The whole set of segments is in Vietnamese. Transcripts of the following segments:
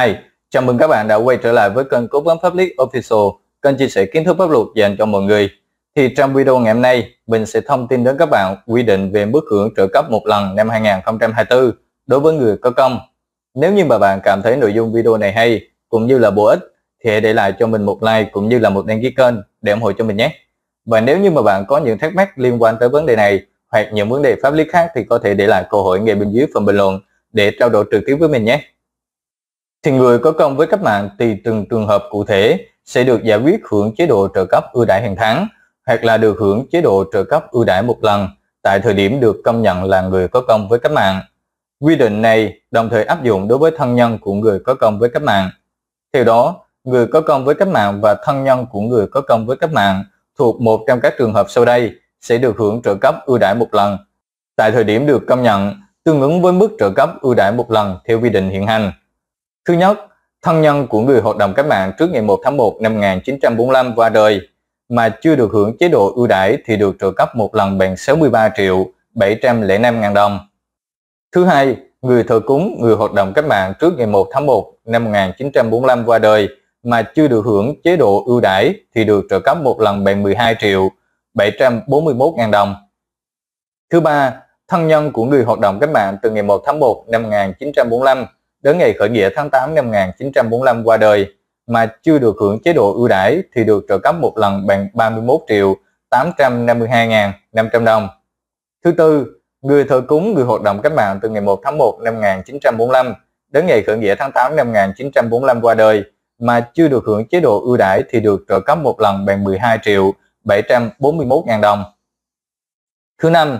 Hi, chào mừng các bạn đã quay trở lại với kênh Cố vấn Pháp lý Official, kênh chia sẻ kiến thức pháp luật dành cho mọi người. Thì trong video ngày hôm nay, mình sẽ thông tin đến các bạn quy định về mức hưởng trợ cấp một lần năm 2024 đối với người có công. Nếu như mà bạn cảm thấy nội dung video này hay cũng như là bổ ích thì hãy để lại cho mình một like cũng như là một đăng ký kênh để ủng hộ cho mình nhé. Và nếu như mà bạn có những thắc mắc liên quan tới vấn đề này hoặc những vấn đề pháp lý khác thì có thể để lại câu hỏi ngay bên dưới phần bình luận để trao đổi trực tiếp với mình nhé thì người có công với cách mạng tùy từng trường hợp cụ thể sẽ được giải quyết hưởng chế độ trợ cấp ưu đãi hàng tháng hoặc là được hưởng chế độ trợ cấp ưu đãi một lần tại thời điểm được công nhận là người có công với cách mạng. Quy định này đồng thời áp dụng đối với thân nhân của người có công với cách mạng. Theo đó, người có công với cách mạng và thân nhân của người có công với cách mạng thuộc một trong các trường hợp sau đây sẽ được hưởng trợ cấp ưu đãi một lần tại thời điểm được công nhận tương ứng với mức trợ cấp ưu đãi một lần theo quy định hiện hành. Thứ nhất, thân nhân của người hoạt động cách mạng trước ngày 1 tháng 1 năm 1945 qua đời mà chưa được hưởng chế độ ưu đãi thì được trợ cấp một lần bằng 63 triệu 705 ngàn đồng. Thứ hai, người thờ cúng người hoạt động cách mạng trước ngày 1 tháng 1 năm 1945 qua đời mà chưa được hưởng chế độ ưu đãi thì được trợ cấp một lần bằng 12 triệu 741 ngàn đồng. Thứ ba, thân nhân của người hoạt động cách mạng từ ngày 1 tháng 1 năm 1945 đến ngày khởi nghĩa tháng 8 năm 1945 qua đời mà chưa được hưởng chế độ ưu đãi thì được trợ cấp một lần bằng 31 triệu 852.500 đồng. Thứ tư, người thờ cúng người hoạt động cách mạng từ ngày 1 tháng 1 năm 1945 đến ngày khởi nghĩa tháng 8 năm 1945 qua đời mà chưa được hưởng chế độ ưu đãi thì được trợ cấp một lần bằng 12 triệu 741.000 đồng. Thứ năm,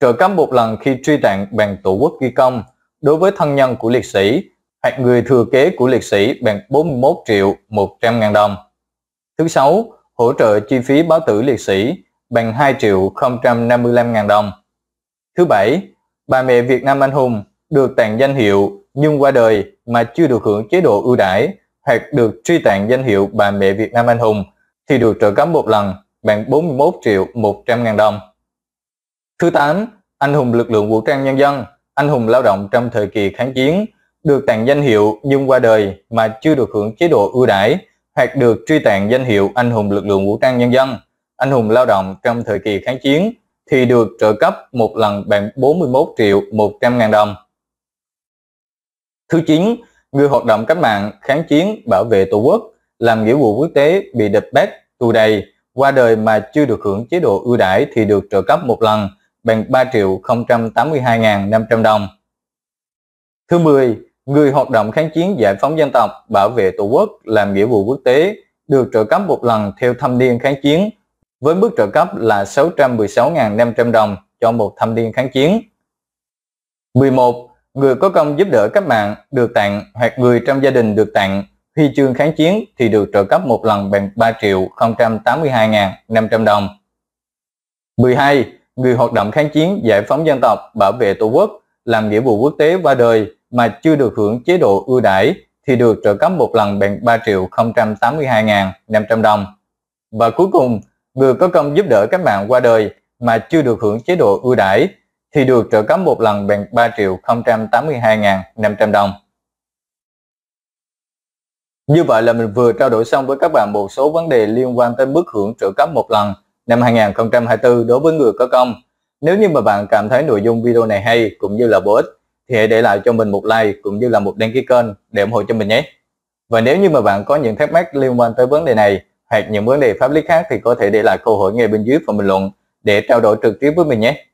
trợ cấp một lần khi truy tặng bằng tổ quốc ghi công – đối với thân nhân của liệt sĩ hoặc người thừa kế của liệt sĩ bằng 41 triệu 100 ngàn đồng. Thứ sáu, hỗ trợ chi phí báo tử liệt sĩ bằng 2 triệu 055 ngàn đồng. Thứ bảy, bà mẹ Việt Nam anh hùng được tặng danh hiệu nhưng qua đời mà chưa được hưởng chế độ ưu đãi hoặc được truy tặng danh hiệu bà mẹ Việt Nam anh hùng thì được trợ cấp một lần bằng 41 triệu 100 ngàn đồng. Thứ 8. Anh hùng lực lượng vũ trang nhân dân anh hùng lao động trong thời kỳ kháng chiến, được tặng danh hiệu nhưng qua đời mà chưa được hưởng chế độ ưu đãi hoặc được truy tặng danh hiệu anh hùng lực lượng vũ trang nhân dân, anh hùng lao động trong thời kỳ kháng chiến thì được trợ cấp một lần bằng 41 triệu 100 ngàn đồng. Thứ 9, người hoạt động cách mạng, kháng chiến, bảo vệ Tổ quốc, làm nghĩa vụ quốc tế bị đập bắt, tù đầy, qua đời mà chưa được hưởng chế độ ưu đãi thì được trợ cấp một lần bằng 3 triệu 082.500 đồng. Thứ 10, người hoạt động kháng chiến giải phóng dân tộc, bảo vệ Tổ quốc, làm nghĩa vụ quốc tế, được trợ cấp một lần theo thâm niên kháng chiến, với mức trợ cấp là 616.500 đồng cho một thâm niên kháng chiến. 11. Người có công giúp đỡ cách mạng được tặng hoặc người trong gia đình được tặng huy chương kháng chiến thì được trợ cấp một lần bằng 3 triệu 082.500 đồng. 12 người hoạt động kháng chiến giải phóng dân tộc, bảo vệ Tổ quốc, làm nghĩa vụ quốc tế qua đời mà chưa được hưởng chế độ ưu đãi thì được trợ cấp một lần bằng 3 triệu 082.500 đồng. Và cuối cùng, người có công giúp đỡ các bạn qua đời mà chưa được hưởng chế độ ưu đãi thì được trợ cấp một lần bằng 3 triệu 082.500 đồng. Như vậy là mình vừa trao đổi xong với các bạn một số vấn đề liên quan tới mức hưởng trợ cấp một lần năm 2024 đối với người có công. Nếu như mà bạn cảm thấy nội dung video này hay cũng như là bổ ích thì hãy để lại cho mình một like cũng như là một đăng ký kênh để ủng hộ cho mình nhé. Và nếu như mà bạn có những thắc mắc liên quan tới vấn đề này hoặc những vấn đề pháp lý khác thì có thể để lại câu hỏi ngay bên dưới phần bình luận để trao đổi trực tiếp với mình nhé.